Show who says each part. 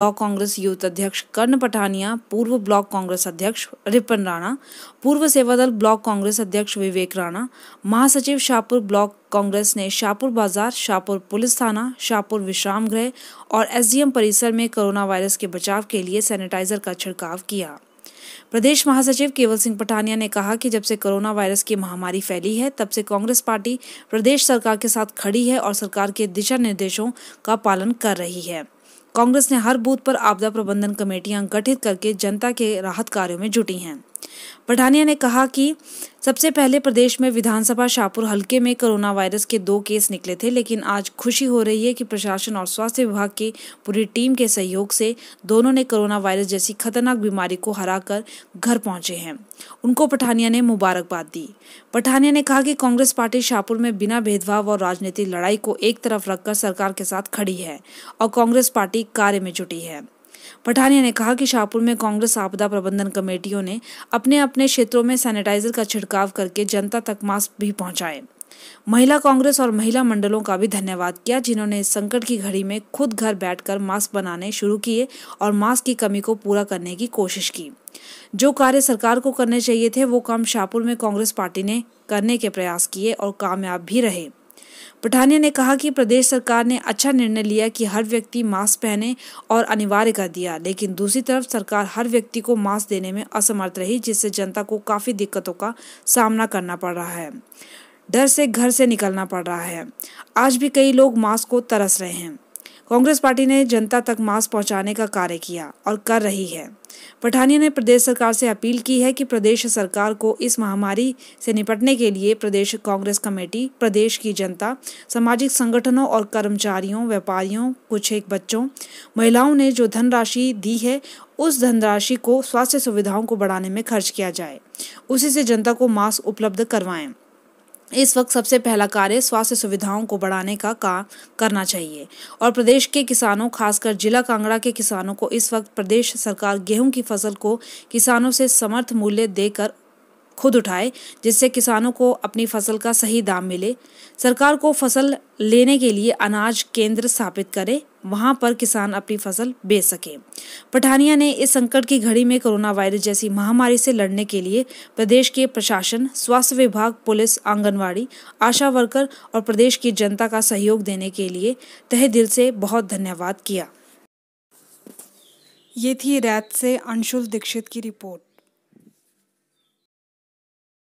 Speaker 1: block Congress youth अध्यक्ष कर्ण पठानिया पूर्व block Congress अध्यक्ष रिपन राणा पूर्व सेवादल ब्लॉक कांग्रेस अध्यक्ष विवेक राणा महासचिव शाहपुर ब्लॉक कांग्रेस ने शाहपुर बाजार शाहपुर पुलिस थाना शाहपुर विश्राम गृह और एसडीएम परिसर में कोरोना वायरस के बचाव के लिए सैनिटाइजर का छिड़काव किया प्रदेश महासचिव केवल सिंह पठानिया ने कहा कि जब से कोरोना वायरस की महामारी फैली है तब से कांग्रेस पार्टी प्रदेश सरकार के साथ खड़ी है और सरकार के दिशा निर्देशों का पालन कर रही है कांग्रेस ने हर बूथ पर आपदा प्रबंधन कमेटियां गठित करके जनता के राहत कार्यों में जुटी हैं पठानिया ने कहा कि सबसे पहले प्रदेश में विधानसभा शाहपुर हलके में कोरोना वायरस के दो केस निकले थे लेकिन आज खुशी हो रही है कि प्रशासन और स्वास्थ्य विभाग की पूरी टीम के सहयोग से दोनों ने कोरोना वायरस जैसी खतरनाक बीमारी को हराकर घर पहुंचे हैं उनको पठानिया ने मुबारकबाद दी पठानिया ने कहा कि कांग्रेस पार्टी शाहपुर में बिना भेदभाव और राजनीतिक लड़ाई को एक तरफ रखकर सरकार के साथ खड़ी है और कांग्रेस पार्टी कार्य में जुटी है पठानिया ने कहा कि शाहपुर में कांग्रेस आपदा प्रबंधन कमेटियों ने अपने अपने क्षेत्रों में सैनिटाइजर का छिड़काव करके जनता तक मास्क भी पहुंचाए महिला कांग्रेस और महिला मंडलों का भी धन्यवाद किया जिन्होंने संकट की घड़ी में खुद घर बैठकर मास्क बनाने शुरू किए और मास्क की कमी को पूरा करने की कोशिश की जो कार्य सरकार को करने चाहिए थे वो काम शाहपुर में कांग्रेस पार्टी ने करने के प्रयास किए और कामयाब भी रहे पठानिया ने कहा कि प्रदेश सरकार ने अच्छा निर्णय लिया कि हर व्यक्ति मास्क पहने और अनिवार्य कर दिया लेकिन दूसरी तरफ सरकार हर व्यक्ति को मास्क देने में असमर्थ रही जिससे जनता को काफ़ी दिक्कतों का सामना करना पड़ रहा है डर से घर से निकलना पड़ रहा है आज भी कई लोग मास्क को तरस रहे हैं कांग्रेस पार्टी ने जनता तक मास्क पहुंचाने का कार्य किया और कर रही है पठानिया ने प्रदेश सरकार से अपील की है कि प्रदेश सरकार को इस महामारी से निपटने के लिए प्रदेश कांग्रेस कमेटी प्रदेश की जनता सामाजिक संगठनों और कर्मचारियों व्यापारियों कुछ एक बच्चों महिलाओं ने जो धनराशि दी है उस धनराशि को स्वास्थ्य सुविधाओं को बढ़ाने में खर्च किया जाए उसी से जनता को मास्क उपलब्ध करवाएं इस वक्त सबसे पहला कार्य स्वास्थ्य सुविधाओं को बढ़ाने का काम करना चाहिए और प्रदेश के किसानों खासकर जिला कांगड़ा के किसानों को इस वक्त प्रदेश सरकार गेहूं की फसल को किसानों से समर्थ मूल्य देकर खुद उठाए जिससे किसानों को अपनी फसल का सही दाम मिले सरकार को फसल लेने के लिए अनाज केंद्र स्थापित करे वहां पर किसान अपनी फसल बेच सके पठानिया ने इस संकट की घड़ी में कोरोना वायरस जैसी महामारी से लड़ने के लिए प्रदेश के प्रशासन स्वास्थ्य विभाग पुलिस आंगनवाड़ी आशा वर्कर और प्रदेश की जनता का सहयोग देने के लिए तह दिल से बहुत धन्यवाद किया ये थी रैत से अंशुल दीक्षित की रिपोर्ट